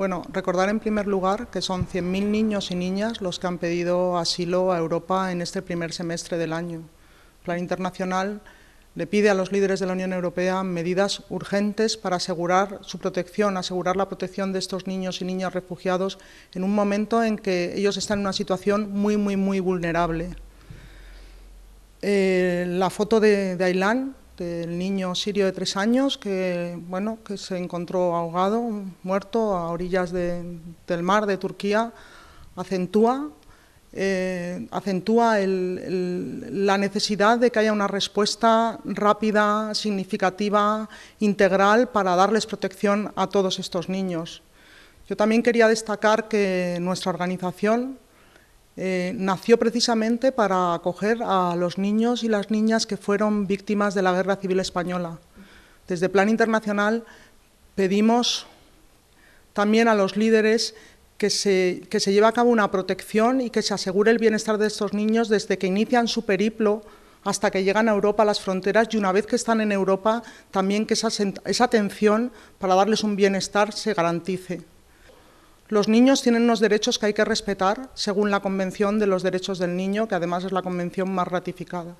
Bueno, recordar en primer lugar que son 100.000 niños y niñas los que han pedido asilo a Europa en este primer semestre del año. Plan Internacional le pide a los líderes de la Unión Europea medidas urgentes para asegurar su protección, asegurar la protección de estos niños y niñas refugiados en un momento en que ellos están en una situación muy, muy, muy vulnerable. Eh, la foto de, de el niño sirio de tres años que, bueno, que se encontró ahogado, muerto a orillas del mar de Turquía, acentúa, eh, acentúa la necesidad de que haya una respuesta rápida, significativa, integral para darles protección a todos estos niños. Yo también quería destacar que nuestra organización, eh, nació precisamente para acoger a los niños y las niñas que fueron víctimas de la Guerra Civil Española. Desde Plan Internacional pedimos también a los líderes que se, lleve a cabo una protección y que se asegure el bienestar de estos niños desde que inician su periplo hasta que llegan a Europa a las fronteras y una vez que están en Europa también que esa atención para darles un bienestar se garantice. Los niños tienen unos derechos que hay que respetar según la Convención de los Derechos del Niño, que además es la convención más ratificada.